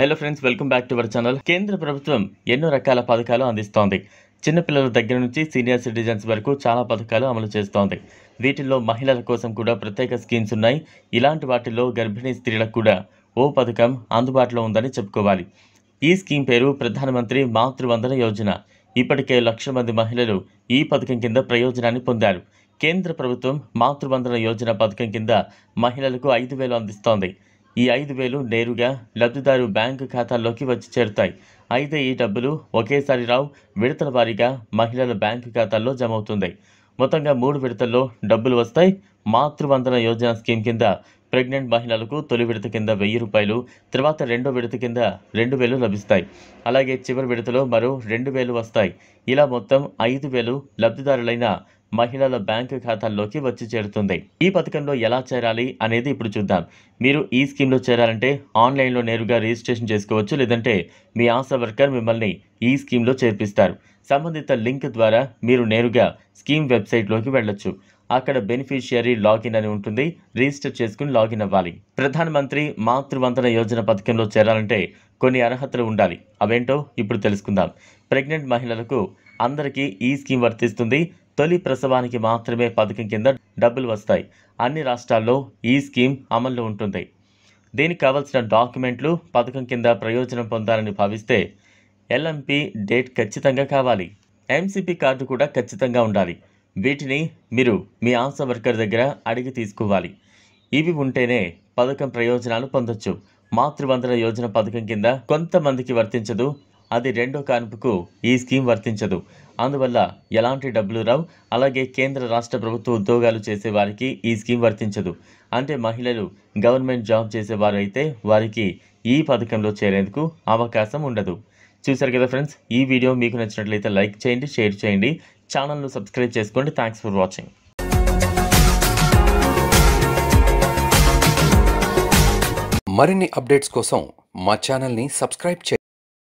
hello friends welcome back to our channel కేంద్ర ప్రభుత్వం ఎన్నో రకాల పథకాలు అందిస్తోంది చిన్నపిల్లల దగ్గర నుంచి సీనియర్ సిటిజన్స్ వరకు చాలా పథకాలు అమలు చేస్తోంది వీటిల్లో మహిళల కోసం కూడా ప్రత్యేక స్కీమ్స్ ఉన్నాయి ఇలాంటి వాటిల్లో గర్భిణీ స్త్రీలకు కూడా ఓ పథకం అందుబాటులో ఉందని చెప్పుకోవాలి ఈ స్కీమ్ పేరు ప్రధానమంత్రి మాతృవందన యోజన ఇప్పటికే లక్ష మంది మహిళలు ఈ పథకం కింద ప్రయోజనాన్ని పొందారు కేంద్ర ప్రభుత్వం మాతృవందన యోజన పథకం కింద మహిళలకు ఐదు వేలు అందిస్తోంది ఈ ఐదు వేలు నేరుగా లబ్ధిదారు బ్యాంకు ఖాతాల్లోకి వచ్చి చేరుతాయి అయితే ఈ డబ్బులు ఒకేసారి రావు విడతల వారీగా మహిళల బ్యాంకు ఖాతాల్లో జమ అవుతుంది మొత్తంగా మూడు విడతల్లో డబ్బులు వస్తాయి మాతృవందన యోజన స్కీమ్ కింద ప్రెగ్నెంట్ మహిళలకు తొలి విడత కింద వెయ్యి రూపాయలు తర్వాత రెండో విడత కింద రెండు వేలు లభిస్తాయి అలాగే చివరి విడతలో మరో రెండు వేలు వస్తాయి ఇలా మొత్తం ఐదు వేలు లబ్ధిదారులైన మహిళల బ్యాంకు ఖాతాల్లోకి వచ్చి చేరుతుంది ఈ పథకంలో ఎలా చేరాలి అనేది ఇప్పుడు చూద్దాం మీరు ఈ స్కీమ్లో చేరాలంటే ఆన్లైన్లో నేరుగా రిజిస్ట్రేషన్ చేసుకోవచ్చు లేదంటే మీ ఆశా వర్కర్ మిమ్మల్ని ఈ స్కీమ్లో చేర్పిస్తారు సంబంధిత లింక్ ద్వారా మీరు నేరుగా స్కీమ్ వెబ్సైట్లోకి వెళ్ళొచ్చు అక్కడ బెనిఫిషియరీ లాగిన్ అని ఉంటుంది రిజిస్టర్ చేసుకుని లాగిన్ అవ్వాలి ప్రధానమంత్రి మాతృవందన యోజన పథకంలో చేరాలంటే కొన్ని అర్హతలు ఉండాలి అవేంటో ఇప్పుడు తెలుసుకుందాం ప్రెగ్నెంట్ మహిళలకు అందరికీ ఈ స్కీమ్ వర్తిస్తుంది తొలి ప్రసవానికి మాత్రమే పథకం కింద డబ్బులు వస్తాయి అన్ని రాష్ట్రాల్లో ఈ స్కీమ్ అమల్లో ఉంటుంది దీనికి కావలసిన డాక్యుమెంట్లు పథకం కింద ప్రయోజనం పొందాలని భావిస్తే ఎల్ఎంపి డేట్ ఖచ్చితంగా కావాలి ఎంసీపీ కార్డు కూడా ఖచ్చితంగా ఉండాలి వీటిని మీరు మీ ఆశా వర్కర్ దగ్గర అడిగి తీసుకోవాలి ఇవి ఉంటేనే పథకం ప్రయోజనాలు పొందొచ్చు మాతృవందన యోజన పథకం కింద కొంతమందికి వర్తించదు అది రెండో కాన్పుకు ఈ స్కీమ్ వర్తించదు అందువల్ల ఎలాంటి డబ్బులు రావు అలాగే కేంద్ర రాష్ట్ర ప్రభుత్వ ఉద్యోగాలు చేసేవారికి ఈ స్కీమ్ వర్తించదు అంటే మహిళలు గవర్నమెంట్ జాబ్ చేసేవారు అయితే వారికి ఈ పథకంలో చేరేందుకు అవకాశం ఉండదు చూశారు కదా ఫ్రెండ్స్ ఈ వీడియో మీకు నచ్చినట్లయితే లైక్ చేయండి షేర్ చేయండి ఛానల్ను సబ్స్క్రైబ్ చేసుకోండి థ్యాంక్స్ ఫర్ వాచింగ్ మరిన్ని అప్డేట్స్ కోసం మా సబ్స్క్రైబ్